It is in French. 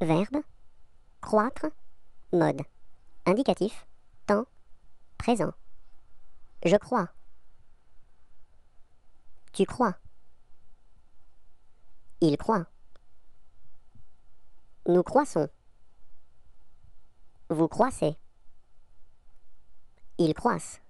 Verbe. Croître. Mode. Indicatif. Temps. Présent. Je crois. Tu crois. Il croit. Nous croissons. Vous croissez. Ils croissent.